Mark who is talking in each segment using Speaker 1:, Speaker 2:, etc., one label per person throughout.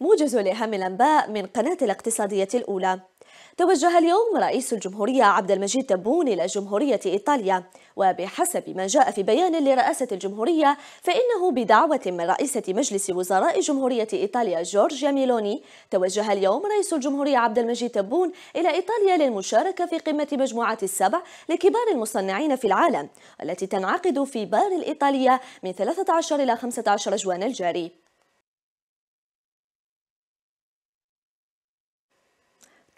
Speaker 1: موجز لأهم الأنباء من قناة الاقتصادية الأولى توجه اليوم رئيس الجمهورية عبد المجيد تبون إلى جمهورية إيطاليا وبحسب ما جاء في بيان لرئاسة الجمهورية فإنه بدعوة من رئيسة مجلس وزراء جمهورية إيطاليا جورجيا ميلوني توجه اليوم رئيس الجمهورية عبد المجيد تبون إلى إيطاليا للمشاركة في قمة مجموعة السبع لكبار المصنعين في العالم التي تنعقد في بار الإيطالية من 13 إلى 15 جوان الجاري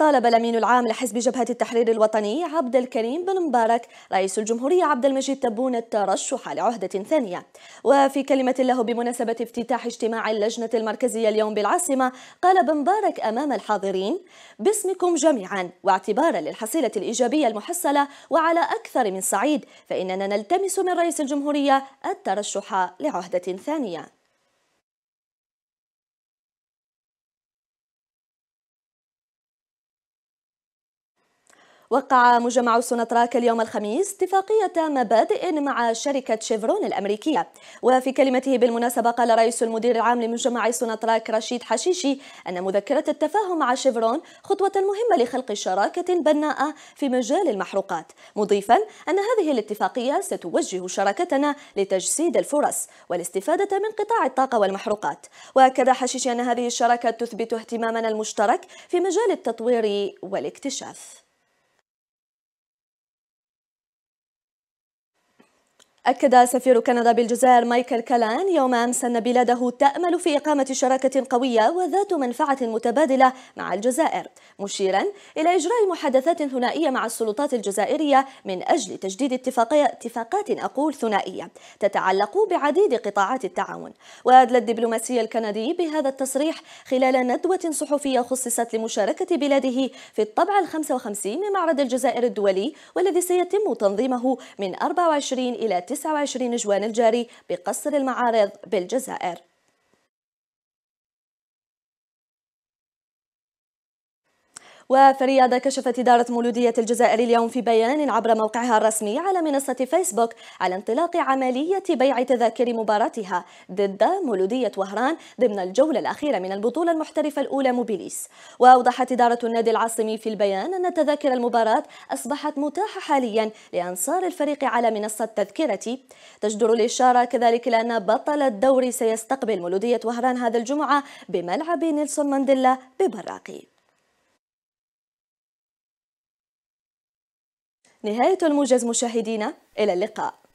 Speaker 1: طالب الأمين العام لحزب جبهة التحرير الوطني عبد الكريم بن مبارك رئيس الجمهورية عبد المجيد تبون الترشح لعهدة ثانية وفي كلمة له بمناسبة افتتاح اجتماع اللجنة المركزية اليوم بالعاصمة قال بن مبارك أمام الحاضرين باسمكم جميعا واعتبارا للحصيلة الإيجابية المحصلة وعلى أكثر من صعيد فإننا نلتمس من رئيس الجمهورية الترشح لعهدة ثانية وقع مجمع سوناتراك اليوم الخميس اتفاقية مبادئ مع شركة شيفرون الأمريكية وفي كلمته بالمناسبة قال رئيس المدير العام لمجمع سوناتراك رشيد حشيشي أن مذكرة التفاهم مع شيفرون خطوة مهمة لخلق شراكة بناءة في مجال المحروقات مضيفا أن هذه الاتفاقية ستوجه شراكتنا لتجسيد الفرص والاستفادة من قطاع الطاقة والمحروقات وأكد حشيشي أن هذه الشراكة تثبت اهتمامنا المشترك في مجال التطوير والاكتشاف أكد سفير كندا بالجزائر مايكل كالان يوم أمس أن بلاده تأمل في إقامة شراكة قوية وذات منفعة متبادلة مع الجزائر مشيرا إلى إجراء محادثات ثنائية مع السلطات الجزائرية من أجل تجديد اتفاقات أقول ثنائية تتعلق بعديد قطاعات التعاون وأدلى الدبلوماسي الكندي بهذا التصريح خلال ندوة صحفية خصصت لمشاركة بلاده في الطبع الخمسة 55 من معرض الجزائر الدولي والذي سيتم تنظيمه من 24 إلى 29 جوان الجاري بقصر المعارض بالجزائر وفي الرياضة كشفت إدارة مولودية الجزائر اليوم في بيان عبر موقعها الرسمي على منصة فيسبوك على انطلاق عملية بيع تذاكر مباراتها ضد مولودية وهران ضمن الجولة الأخيرة من البطولة المحترفة الأولى موبيليس وأوضحت إدارة النادي العاصمي في البيان أن تذاكر المباراة أصبحت متاحة حاليا لأنصار الفريق على منصة تذكرتي تجدر الإشارة كذلك إلى أن بطل الدوري سيستقبل مولودية وهران هذا الجمعة بملعب نيلسون مانديلا ببراقي نهاية الموجز مشاهدينا إلى اللقاء